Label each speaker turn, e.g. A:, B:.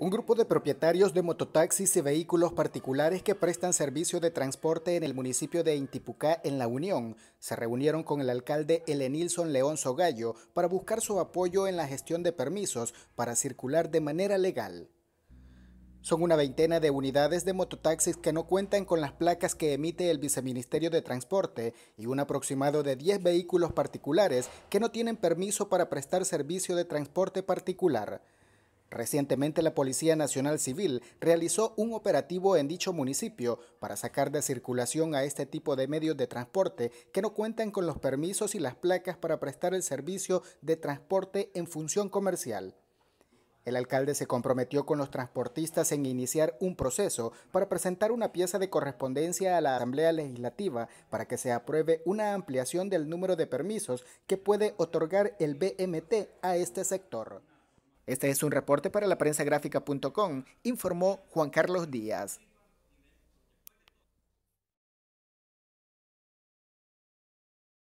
A: Un grupo de propietarios de mototaxis y vehículos particulares que prestan servicio de transporte en el municipio de Intipucá, en La Unión, se reunieron con el alcalde Elenilson León Sogallo para buscar su apoyo en la gestión de permisos para circular de manera legal. Son una veintena de unidades de mototaxis que no cuentan con las placas que emite el Viceministerio de Transporte y un aproximado de 10 vehículos particulares que no tienen permiso para prestar servicio de transporte particular. Recientemente la Policía Nacional Civil realizó un operativo en dicho municipio para sacar de circulación a este tipo de medios de transporte que no cuentan con los permisos y las placas para prestar el servicio de transporte en función comercial. El alcalde se comprometió con los transportistas en iniciar un proceso para presentar una pieza de correspondencia a la Asamblea Legislativa para que se apruebe una ampliación del número de permisos que puede otorgar el BMT a este sector. Este es un reporte para la prensa gráfica.com, informó Juan Carlos Díaz.